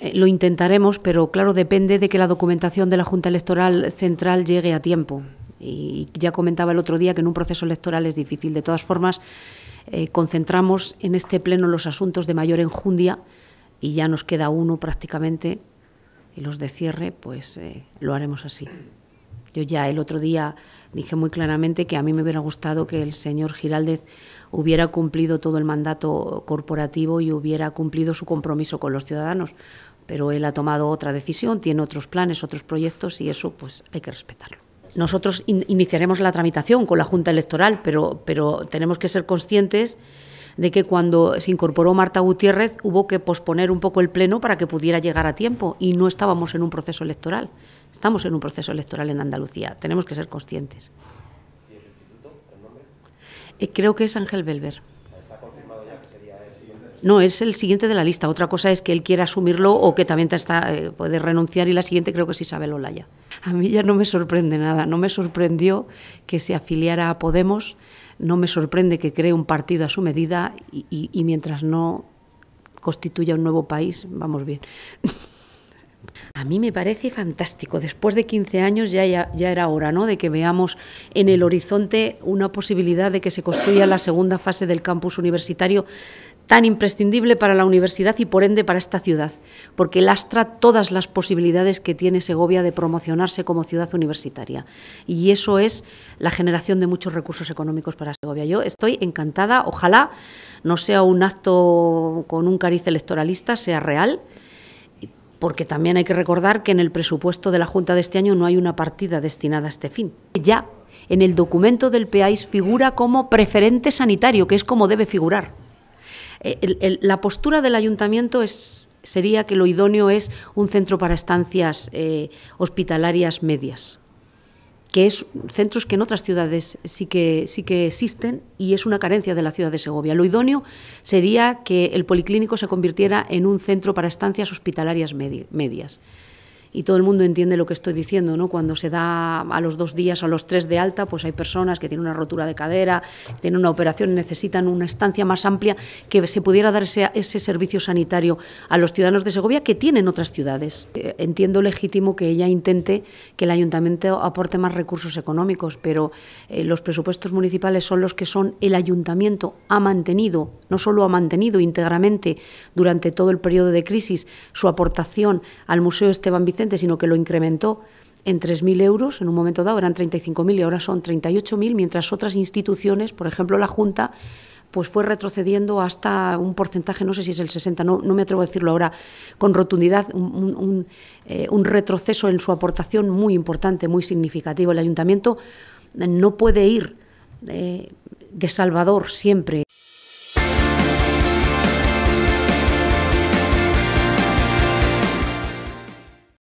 Eh, lo intentaremos, pero claro, depende de que la documentación de la Junta Electoral Central llegue a tiempo. Y ya comentaba el otro día que en un proceso electoral es difícil. De todas formas, eh, concentramos en este pleno los asuntos de mayor enjundia y ya nos queda uno prácticamente y los de cierre, pues eh, lo haremos así. Yo ya el otro día dije muy claramente que a mí me hubiera gustado que el señor Giraldez hubiera cumplido todo el mandato corporativo y hubiera cumplido su compromiso con los ciudadanos. Pero él ha tomado otra decisión, tiene otros planes, otros proyectos y eso pues hay que respetarlo. Nosotros iniciaremos la tramitación con la Junta Electoral, pero, pero tenemos que ser conscientes de que cuando se incorporó Marta Gutiérrez hubo que posponer un poco el pleno para que pudiera llegar a tiempo y no estábamos en un proceso electoral. Estamos en un proceso electoral en Andalucía, tenemos que ser conscientes. Eh, creo que es Ángel Belver. No, es el siguiente de la lista. Otra cosa es que él quiera asumirlo o que también está, eh, puede renunciar y la siguiente creo que es Isabel Olaya. A mí ya no me sorprende nada. No me sorprendió que se afiliara a Podemos, no me sorprende que cree un partido a su medida y, y mientras no constituya un nuevo país, vamos bien. A mí me parece fantástico. Después de 15 años ya, era hora ¿no? de que veamos en el horizonte una posibilidad de que se construya la segunda fase del campus universitario tan imprescindible para la universidad y por ende para esta ciudad, porque lastra todas las posibilidades que tiene Segovia de promocionarse como ciudad universitaria. Y eso es la generación de muchos recursos económicos para Segovia. Yo estoy encantada, ojalá no sea un acto con un cariz electoralista, sea real porque también hay que recordar que en el presupuesto de la Junta de este año no hay una partida destinada a este fin. Ya en el documento del PAIS figura como preferente sanitario, que es como debe figurar. Eh, la postura del ayuntamiento es, sería que lo idóneo es un centro para estancias eh, hospitalarias medias que es centros que en otras ciudades sí que, sí que existen y es una carencia de la ciudad de Segovia. Lo idóneo sería que el policlínico se convirtiera en un centro para estancias hospitalarias medias y todo el mundo entiende lo que estoy diciendo, ¿no? Cuando se da a los dos días o a los tres de alta, pues hay personas que tienen una rotura de cadera, tienen una operación, necesitan una estancia más amplia, que se pudiera dar ese, servicio sanitario a los ciudadanos de Segovia que tienen otras ciudades. Eh, entiendo legítimo que ella intente que el ayuntamiento aporte más recursos económicos, pero eh, los presupuestos municipales son los que son el ayuntamiento ha mantenido, no solo ha mantenido íntegramente durante todo el periodo de crisis su aportación al Museo Esteban Vicente sino que lo incrementó en 3.000 euros en un momento dado, eran 35.000 y ahora son 38.000, mientras otras instituciones, por ejemplo la Junta, pues fue retrocediendo hasta un porcentaje, no sé si es el 60, no, no me atrevo a decirlo ahora con rotundidad, eh, un, retroceso en su aportación muy importante, muy significativo. El ayuntamiento no puede ir eh, de Salvador siempre.